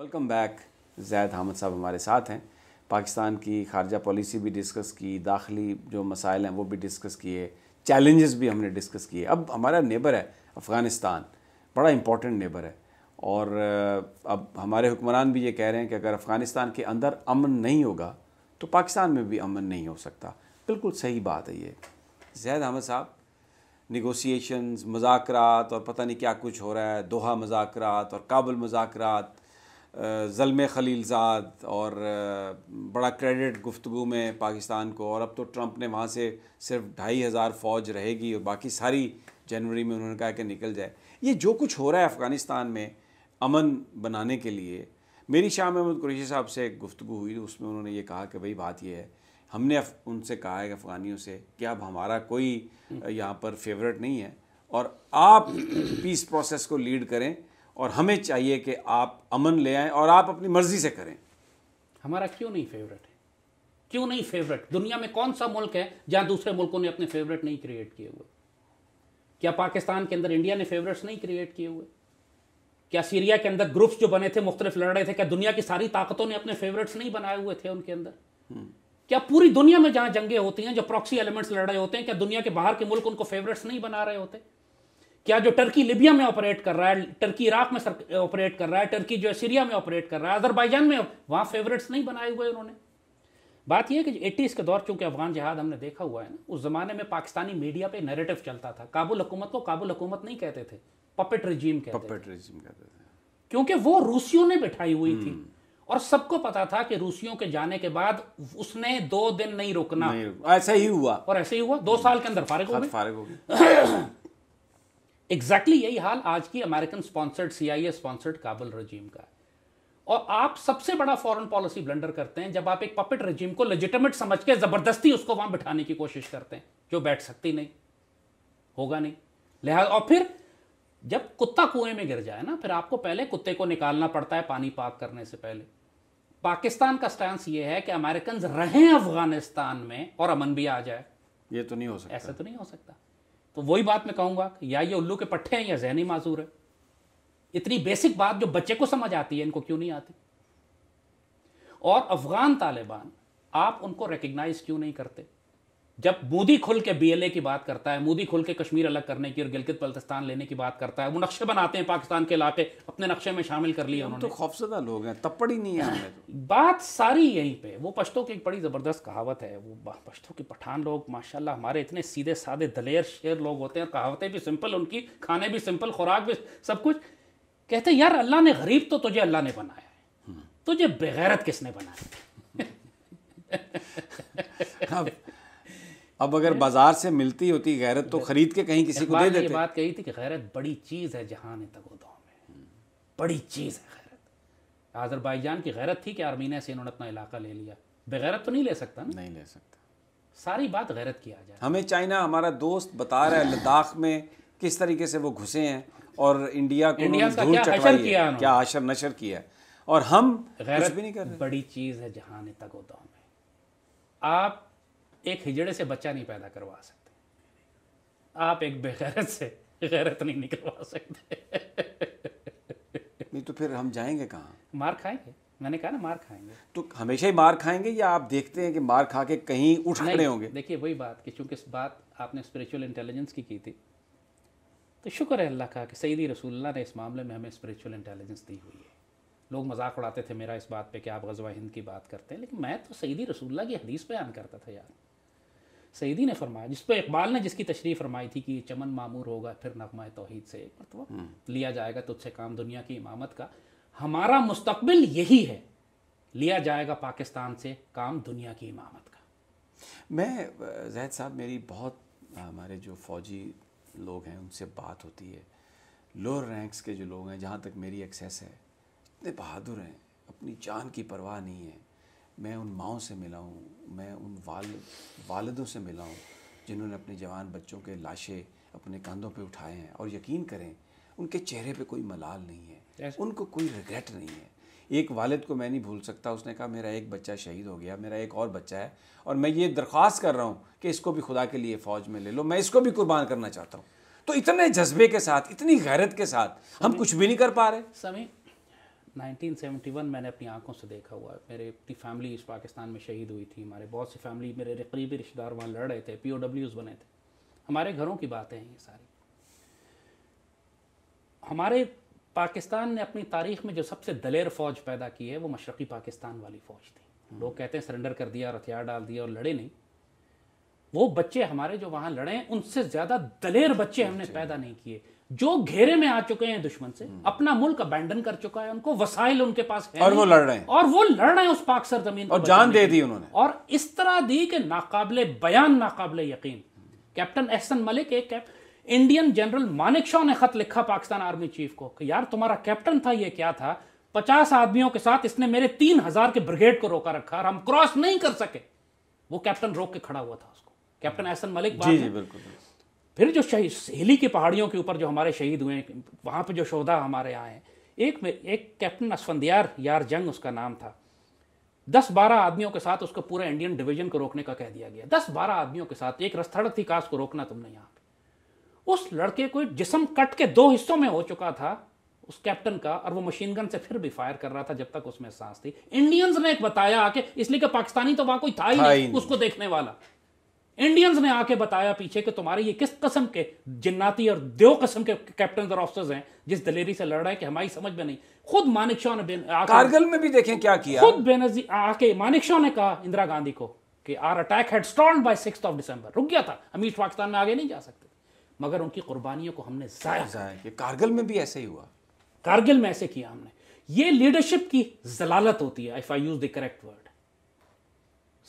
Welcome back Zaid Hamid साहब हमारे साथ हैं पाकिस्तान की खारजा पॉलिसी भी डिस्कस की दाखिली जो मसाइल हैं वो भी डिस्कस किए चैलेंजेस भी हमने डिस्कस किए अब हमारा नेबर है अफ़गानिस्तान बड़ा इंपॉर्टेंट नेबर है और अब हमारे हुक्मरान भी ये कह रहे हैं कि अगर अफ़गानिस्तान के अंदर अमन नहीं होगा तो पाकिस्तान में भी अमन नहीं हो सकता बिल्कुल सही बात है ये जैद अहमद साहब निगोसिएशन मजाक और पता नहीं क्या कुछ हो रहा है दोहा मजाक और काबुल मजाक जलम खलीलजाद और बड़ा क्रेडिट गुफ्तु में पाकिस्तान को और अब तो ट्रंप ने वहाँ से सिर्फ ढाई हज़ार फ़ौज रहेगी और बाकी सारी जनवरी में उन्होंने कहा कि निकल जाए ये जो कुछ हो रहा है अफ़गानिस्तान में अमन बनाने के लिए मेरी शाह महमद कुरेशी साहब से एक गुफ्तु हुई तो उसमें उन्होंने ये कहा कि भाई बात यह है हमने उनसे कहा है अफ़गानियों से कि अब हमारा कोई यहाँ पर फेवरेट नहीं है और आप पीस प्रोसेस को लीड करें और हमें चाहिए कि आप अमन ले आए और आप अपनी मर्ज़ी से करें हमारा क्यों नहीं फेवरेट है क्यों नहीं फेवरेट दुनिया में कौन सा मुल्क है जहां दूसरे मुल्कों ने अपने फेवरेट नहीं क्रिएट किए हुए क्या पाकिस्तान के अंदर इंडिया ने फेवरेट्स नहीं क्रिएट किए हुए क्या सीरिया के अंदर ग्रुप्स जो बने थे मुख्तलिफ लड़ रहे थे क्या दुनिया की सारी ताकतों ने अपने फेवरेट्स नहीं बनाए हुए थे उनके अंदर हम्म। क्या पूरी दुनिया में जहां जंगे होती हैं जो प्रॉक्सी एलिमेंट्स लड़ रहे होते हैं क्या दुनिया के बाहर के मुल्क उनको फेवरेट्स नहीं बना रहे होते क्या जो टर्की लिबिया में ऑपरेट कर रहा है टर्की इराक में ऑपरेट कर रहा है टर्की जो है सीरिया में ऑपरेट कर रहा है अजरबैजान में वहां फेवरेट्स नहीं बनाए हुए उन्होंने बात यह है कि एटीज़ के दौर चूंकि अफगान जहाद हमने देखा हुआ है ना उस ज़माने में पाकिस्तानी मीडिया पे नैरेटिव चलता था काबुल हुकूमत को काबुल हुकूमत नहीं कहते थे पपेट रिजीम कहते थे क्योंकि वो रूसियों ने बिठाई हुई थी हम्म। और सबको पता था कि रूसियों के जाने के बाद उसने दो दिन नहीं रुकना ऐसा ही हुआ और ऐसे ही हुआ दो साल के अंदर फारिग हो हाँ, गए एग्जैक्टली exactly यही हाल आज की American sponsored CIA sponsored Kabul regime का है और आप सबसे बड़ा फॉरेन पॉलिसी ब्लंडर करते हैं जब आप एक पपेट रजीम को लेजिटमेट समझ के जबरदस्ती उसको वहां बिठाने की कोशिश करते हैं जो बैठ सकती नहीं होगा नहीं लिहाजा और फिर जब कुत्ता कुएं में गिर जाए ना फिर आपको पहले कुत्ते को निकालना पड़ता है पानी पाक करने से पहले पाकिस्तान का स्टैंड यह है कि अमेरिकन रहें अफगानिस्तान में और अमन भी आ जाए ये तो नहीं हो सकता ऐसा तो नहीं हो सकता तो वही बात मैं कि या ये उल्लू के पट्टे हैं या जहनी माजूर है इतनी बेसिक बात जो बच्चे को समझ आती है इनको क्यों नहीं आती और अफगान तालिबान आप उनको रिकग्नाइज क्यों नहीं करते जब मोदी खुल के बीएलए की बात करता है मोदी खुल के कश्मीर अलग करने की और गिलगित बल्तिस्तान लेने की बात करता है वो नक्शे बनाते हैं पाकिस्तान के इलाके अपने नक्शे में शामिल कर लिए उन्होंने तो खौफजदा लोग हैं तप्पड़ ही नहीं है तो। बात सारी यहीं पे वो पश्तों की एक बड़ी ज़बरदस्त कहावत है वो पश्तों के पठान लोग माशा हमारे इतने सीधे साधे दलेर शेर लोग होते हैं कहावतें भी सिंपल उनकी खाने भी सिंपल खुराक भी सब कुछ कहते हैं यार अल्लाह ने गरीब तो तुझे अल्लाह ने बनाया है हम्म। तुझे बेगैरत किसने बनाया अब अगर बाजार से मिलती होती गैरत तो खरीद के कहीं किसी को दे देते ये बात कही थी कि गैरत बड़ी चीज़ है जहान तगोदों में बड़ी चीज़ है गैरत आज़रबाईजान की गैरत थी कि आर्मीनिया से इन्होंने अपना इलाका ले लिया बेगैरत तो नहीं ले सकता ना नहीं ले सकता सारी बात गैरत की आ जाए हमें चाइना हमारा दोस्त बता रहा है लद्दाख में किस तरीके से वो घुसे हैं और इंडिया को इंडिया किया क्या आशर नशर किया है और हम गैरत भी नहीं कर रहे बड़ी चीज़ है जहां तक होता में आप एक हिजड़े से बच्चा नहीं पैदा करवा सकते आप एक बेगैरत से गैरत नहीं निकलवा सकते नहीं तो फिर हम जाएंगे कहाँ मार खाएंगे मैंने कहा ना मार खाएंगे तो हमेशा ही मार खाएंगे या आप देखते हैं कि मार खा के कहीं उठ खड़े होंगे देखिए वही बात कि चूंकि इस बात आपने स्पिरिचुअल इंटेलिजेंस की की थी तो शुक्र है अल्लाह का कि सईदी रसूल्ला ने इस मामले में हमें स्पिरिचुअल इंटेलिजेंस दी हुई है लोग मजाक उड़ाते थे मेरा इस बात पे कि आप गजवा हिंद की बात करते हैं लेकिन मैं तो सईदी रसूल्ला की हदीस बयान करता था यार सईदी ने फरमाया जिस पर इकबाल ने जिसकी तशरीफ फरमाई थी कि चमन मामूर होगा फिर नगमा तोहहीद से एक मरतबा हम्म। लिया जाएगा तुझसे काम दुनिया की इमामत का हमारा मुस्तबिल यही है लिया जाएगा पाकिस्तान से काम दुनिया की इमामत का मैं जैद साहब मेरी बहुत हमारे जो फौजी लोग हैं उनसे बात होती है लोअर रैंक्स के जो लोग हैं जहाँ तक मेरी एक्सेस है इतने बहादुर हैं अपनी जान की परवाह नहीं है मैं उन माओ से मिला हूँ मैं उन वाल वालदों से मिला हूँ जिन्होंने अपने जवान बच्चों के लाशें अपने कंधों पे उठाए हैं और यकीन करें उनके चेहरे पे कोई मलाल नहीं है yes. उनको कोई रिग्रेट नहीं है एक वालद को मैं नहीं भूल सकता उसने कहा मेरा एक बच्चा शहीद हो गया मेरा एक और बच्चा है और मैं ये दरख्वास्त कर रहा हूँ कि इसको भी खुदा के लिए फ़ौज में ले लो मैं इसको भी कुर्बान करना चाहता हूँ तो इतने जज्बे के साथ इतनी गैरत के साथ हम कुछ भी नहीं कर पा रहे समय 1971 मैंने अपनी आंखों से देखा हुआ है मेरे अपनी फैमिली इस पाकिस्तान में शहीद हुई थी हमारे बहुत सी फैमिली मेरे करीबी रिश्तेदार वहाँ लड़ रहे थे पी बने थे हमारे घरों की बातें हैं ये सारी हमारे पाकिस्तान ने अपनी तारीख में जो सबसे दलेर फौज पैदा की है वो मशरक़ी पाकिस्तान वाली फौज थी लोग कहते हैं सरेंडर कर दिया और हथियार डाल दिया और लड़े नहीं वो बच्चे हमारे जो वहां लड़े हैं उनसे ज्यादा दलेर बच्चे हमने पैदा नहीं किए जो घेरे में आ चुके हैं दुश्मन से हम्म। अपना मुल्क अबैंडन कर चुका है उनको वसाइल उनके पास है और वो लड़ रहे हैं और वो लड़ रहे हैं उस पाक जमीन और जान दे दी उन्होंने और इस तरह दी कि नाकाबले बयान नाकाबले यकीन कैप्टन एहसन मलिक एक कैप इंडियन जनरल मानिक शाह ने खत लिखा पाकिस्तान आर्मी चीफ को कि यार तुम्हारा कैप्टन था ये क्या था पचास आदमियों के साथ इसने मेरे तीन हजार के ब्रिगेड को रोका रखा और हम क्रॉस नहीं कर सके वो कैप्टन रोक के खड़ा हुआ था उसको कैप्टन एहसन मलिक जी जी बिल्कुल फिर जो शहीद सहेली की पहाड़ियों के ऊपर जो हमारे शहीद हुए वहाँ पर जो शोधा हमारे आए हैं एक एक कैप्टन असफंदियार यार जंग उसका नाम था दस बारह आदमियों के साथ उसको पूरा इंडियन डिवीजन को रोकने का कह दिया गया दस बारह आदमियों के साथ एक रस्थड़ थी कास को रोकना तुमने यहाँ पे उस लड़के को जिसम कट के दो हिस्सों में हो चुका था उस कैप्टन का और वो मशीन गन से फिर भी फायर कर रहा था जब तक उसमें सांस थी इंडियंस ने एक बताया आके इसलिए कि पाकिस्तानी तो वहां कोई था ही नहीं।, नहीं उसको देखने वाला इंडियंस ने आके बताया पीछे कि तुम्हारे ये किस कसम के जिन्नाती और देव कसम के कैप्टन और ऑफिसर्स हैं जिस दलेरी से लड़ रहे हैं कि हमारी समझ में नहीं खुद मानिक शाह ने कारगिल में भी देखें क्या किया खुद बेनजी आके मानिक शाह ने कहा इंदिरा गांधी को कि our attack had stalled by six of December रुक गया था हम ईस्ट पाकिस्तान में आगे नहीं जा सकते मगर उनकी कुर्बानियों को हमने जाया जाया कारगिल में भी ऐसे ही हुआ कारगिल में ऐसे किया हमने ये लीडरशिप की जलालत होती है if I use the correct word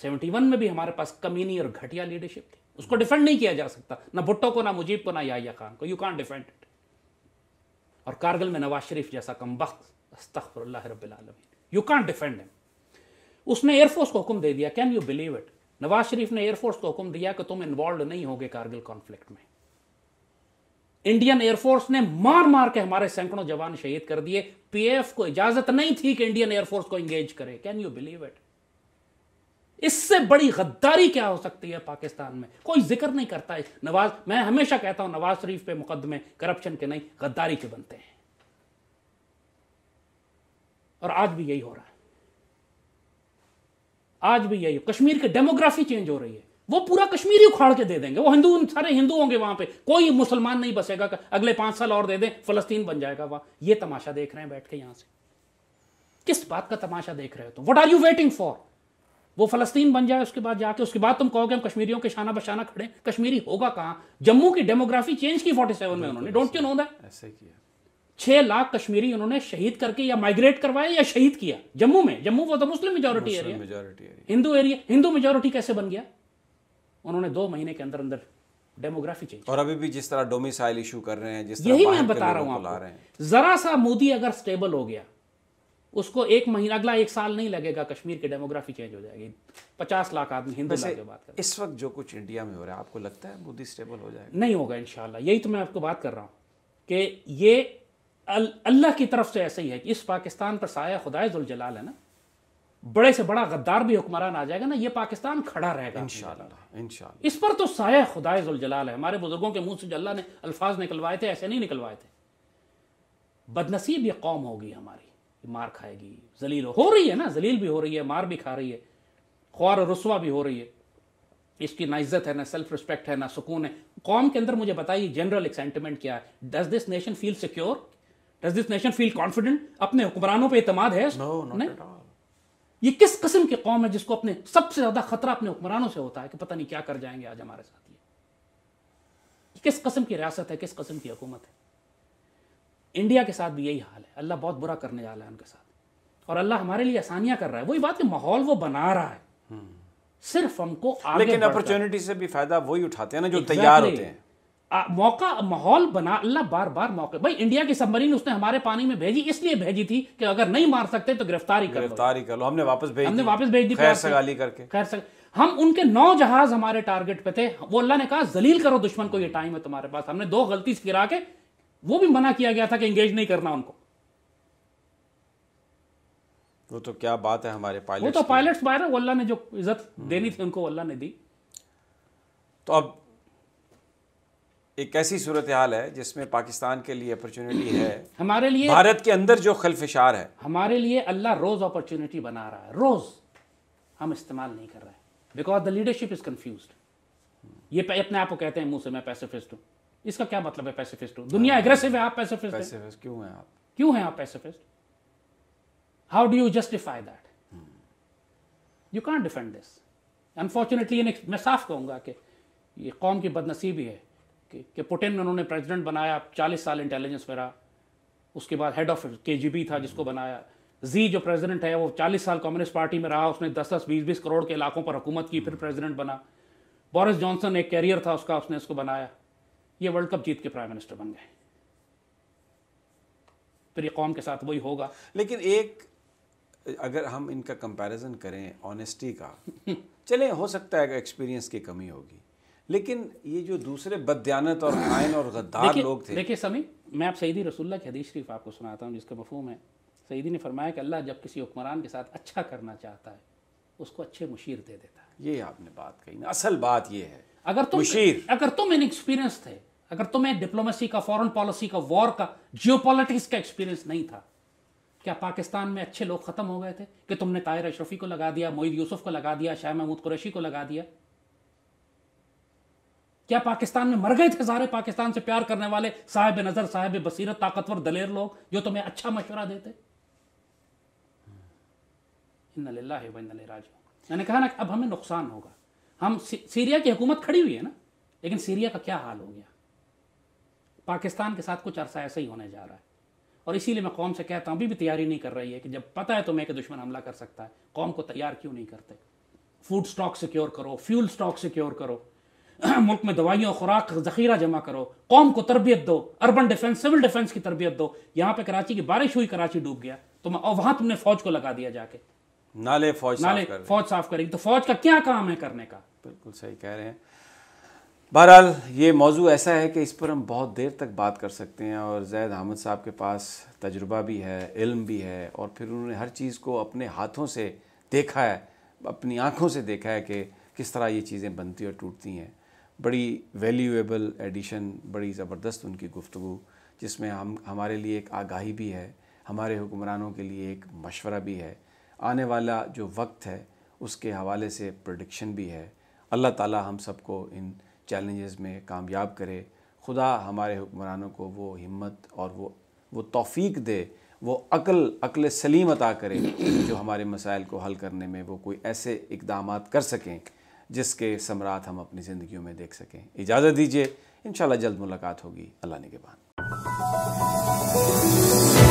71 में भी हमारे पास कमीनी और घटिया लीडरशिप थी उसको डिफेंड नहीं किया जा सकता ना भुट्टो को ना मुजीब को ना या खान को यू कान डिफेंड इट और कारगिल में नवाज शरीफ जैसा कम वक्त यू कान डिफेंड हिम उसने एयरफोर्स को हुक्म दे दिया can you believe it Nawaz Sharif ने एयरफोर्स को हुक्म दिया कि तुम इन्वॉल्व नहीं होगे कारगिल कॉन्फ्लिक्ट में इंडियन एयरफोर्स ने मार मार के हमारे सैकड़ों जवान शहीद कर दिए पीएफ को इजाजत नहीं थी कि इंडियन एयरफोर्स को एंगेज करे कैन यू बिलीव इट इससे बड़ी गद्दारी क्या हो सकती है पाकिस्तान में कोई जिक्र नहीं करता है नवाज मैं हमेशा कहता हूं नवाज शरीफ पे मुकदमे करप्शन के नहीं गद्दारी के बनते हैं और आज भी यही हो रहा है आज भी यही कश्मीर की डेमोग्राफी चेंज हो रही है वो पूरा कश्मीर ही उखाड़ के दे देंगे वो हिंदू सारे हिंदू होंगे वहां पे कोई मुसलमान नहीं बसेगा अगले पांच साल और दे दें फलस्तीन बन जाएगा वहां ये तमाशा देख रहे हैं बैठ के यहां से किस बात का तमाशा देख रहे हो तुम what are you waiting for वो फलस्तीन बन जाए उसके बाद जाके उसके बाद तुम कहोगे हम कश्मीरियों के शाना बशाना खड़े कश्मीरी होगा कहां जम्मू की डेमोग्राफी चेंज की फोर्टी सेवन में उन्होंने डोंट यू नो दैट ऐसे किया छह लाख कश्मीरी उन्होंने शहीद करके या माइग्रेट करवाया या शहीद किया जम्मू में जम्मू वो तो मुस्लिम majority area Hindu area Hindu majority कैसे बन गया उन्होंने दो महीने के अंदर अंदर डेमोग्राफी चेंज और अभी भी जिस तरह डोमिसाइल इशू कर रहे हैं जिस तरह यही मैं बता रहा हूँ जरा सा मोदी अगर स्टेबल हो गया उसको एक महीना अगला एक साल नहीं लगेगा कश्मीर की डेमोग्राफी चेंज हो जाएगी पचास लाख आदमी हिंदू की बात कर इस वक्त जो कुछ इंडिया में हो रहा है आपको लगता है मोदी स्टेबल हो जाएगा नहीं होगा इन यही तो मैं आपको बात कर रहा हूँ कि ये अल्लाह की तरफ से ऐसे ही है कि इस पाकिस्तान पर साया खुदाए जुलजलाल है ना बड़े से बड़ा गद्दार भी हुक्मरान आ जाएगा ना ये पाकिस्तान खड़ा रहेगा इंशाल्लाह इस पर तो साया खुदाए जुलजलाल है हमारे बुजुर्गों के मुंह से जल्ला ने अल्फाज निकलवाए थे ऐसे नहीं निकलवाए थे बदनसीब ये कौम होगी हमारी मार खाएगी जलील हो रही है ना जलील भी हो रही है मार भी खा रही है ख्वार रसुआ भी हो रही है इसकी ना इज्जत है ना सेल्फ रिस्पेक्ट है ना सुकून है कौम के अंदर मुझे बताइए जनरल एक सेंटिमेंट क्या है does this nation feel secure does this nation feel confident अपने हुक्मरानों पर इतमाद है no, ये किस किस्म की कौम है जिसको अपने सबसे ज्यादा खतरा अपने हुक्मरानों से होता है कि पता नहीं क्या कर जाएंगे आज हमारे साथ ये किस किस्म की रियासत है किस किस्म की हुकूमत है इंडिया के साथ भी यही हाल है अल्लाह बहुत बुरा करने जा रहा है उनके साथ और अल्लाह हमारे लिए आसानियां कर रहा है वही बात है माहौल वो बना रहा है हम्म। सिर्फ हमको आगे लेकिन अपॉर्चुनिटी से भी फायदा वही उठाते हैं ना जो तैयार होते हैं आ, मौका माहौल बना अल्लाह बार बार मौके भाई इंडिया की सबमरीन उसने हमारे पानी में भेजी इसलिए भेजी थी कि अगर नहीं मार सकते तो गिरफ्तारी कर गिरफ्तारी कर लो हमने वापस भेज हमने वापस भेज दी खैर सगाली करके खैर सग... हम उनके नौ जहाज हमारे टारगेट पे थे वो अल्लाह ने कहा जलील करो दुश्मन को ये टाइम है तुम्हारे पास हमने दो गलती गिरा के वो भी मना किया गया था कि एंगेज नहीं करना उनको वो तो क्या बात है हमारे पायलट वो तो पायलट बाहर है अल्लाह ने जो इज्जत देनी थी हम्म। उनको अल्लाह ने दी तो अब एक ऐसी सूरत हाल है जिसमें पाकिस्तान के लिए अपॉर्चुनिटी है हमारे लिए भारत के अंदर जो खलफिशार है हमारे लिए अल्लाह रोज अपॉर्चुनिटी बना रहा है रोज हम इस्तेमाल नहीं कर रहे because the leadership is confused ये अपने आप को कहते हैं मुंह से मैं पैसिफिस्ट हूं इसका क्या मतलब है पैसिफिस्ट हो दुनिया एग्रेसिव हाँ। है आप पैसिफिस्ट पैसिफिस्ट क्यों हैं आप क्यों हैं आप pacifist how do you justify that you can't defend this unfortunately मैं साफ कहूंगा कि ये कौम की बदनसीबी है कि, कि पुटिन उन्होंने प्रेसिडेंट बनाया चालीस साल इंटेलिजेंस में रहा उसके बाद हेड ऑफ के था जिसको बनाया जी जो प्रेसिडेंट है वो चालीस साल कम्युनिस्ट पार्टी में रहा उसने दस दस बीस बीस करोड़ के इलाकों पर हुकूमत की फिर प्रेसिडेंट hmm. बना बोरिस जॉनसन एक कैरियर था उसका उसने उसको बनाया ये वर्ल्ड कप जीत के प्राइम मिनिस्टर बन गए फिर ये कौम के साथ वही होगा लेकिन एक अगर हम इनका कंपैरिजन करें ऑनेस्टी का चले हो सकता है एक्सपीरियंस की कमी होगी लेकिन ये जो दूसरे बदयानत और आयन और गद्दार लोग थे देखिए समी मैं आप सईदी रसुल्ला की हदीश शरीफ आपको सुनाता हूँ जिसका मफहम है सईदी ने फरमाया कि अल्लाह जब किसी हुक्मरान के साथ अच्छा करना चाहता है उसको अच्छे मुशीर दे देता है ये आपने बात कही ना असल बात ये है अगर तुम मुशीर अगर तुम इन एक्सपीरियंस थे अगर तुम्हें डिप्लोमेसी का फॉरेन पॉलिसी का वॉर का जियोपॉलिटिक्स का एक्सपीरियंस नहीं था क्या पाकिस्तान में अच्छे लोग खत्म हो गए थे कि तुमने ताहिर अशरफी को लगा दिया मोईद यूसुफ को लगा दिया शाह महमूद कुरैशी को लगा दिया क्या पाकिस्तान में मर गए थे सारे पाकिस्तान से प्यार करने वाले साहेब नजर साहेब बसीरत ताकतवर दलेर लोग जो तुम्हें अच्छा मशवरा देते मैंने कहा ना अब हमें नुकसान होगा हम सीरिया की हुकूमत खड़ी हुई है ना लेकिन सीरिया का क्या हाल हो गया पाकिस्तान के साथ कुछ अरसा ऐसा ही होने जा रहा है और इसीलिए मैं कौम से कहता हूँ अभी भी तैयारी नहीं कर रही है कि जब पता है तुम्हें तो कि दुश्मन हमला कर सकता है कौम को तैयार क्यों नहीं करते फूड स्टॉक सिक्योर करो फ्यूल स्टॉक सिक्योर करो मुल्क में दवाइयों खुराक जखीरा जमा करो कौम को तरबियत दो अर्बन डिफेंस सिविल डिफेंस की तरबियत दो यहाँ पे कराची की बारिश हुई कराची डूब गया तो वहां तुमने फौज को लगा दिया जाके नाले फौज नाले साफ फौज साफ करेगी तो फौज का क्या काम है करने का बिल्कुल सही कह रहे हैं बहरहाल ये मौजू ऐसा है कि इस पर हम बहुत देर तक बात कर सकते हैं और जैद अहमद साहब के पास तजुर्बा भी है इल्म भी है और फिर उन्होंने हर चीज़ को अपने हाथों से देखा है अपनी आँखों से देखा है कि किस तरह ये चीज़ें बनती और टूटती हैं बड़ी वैल्यूएबल एडिशन बड़ी ज़बरदस्त उनकी गुफ्तु जिसमें हम हमारे लिए एक आगाही भी है हमारे हुक्मरानों के लिए एक मशवरा भी है आने वाला जो वक्त है उसके हवाले से प्रडिक्शन भी है अल्लाह ताला हम सबको इन चैलेंजेस में कामयाब करे खुदा हमारे हुक्मरानों को वो हिम्मत और वो वो तौफीक दे वो अकल अकल सलीम अता करे जो हमारे मसाइल को हल करने में वो कोई ऐसे इकदाम कर सकें जिसके समरात हम अपनी ज़िंदगी में देख सकें इजाज़त दीजिए इन जल्द मुलाकात होगी अल्लाह ने के बाद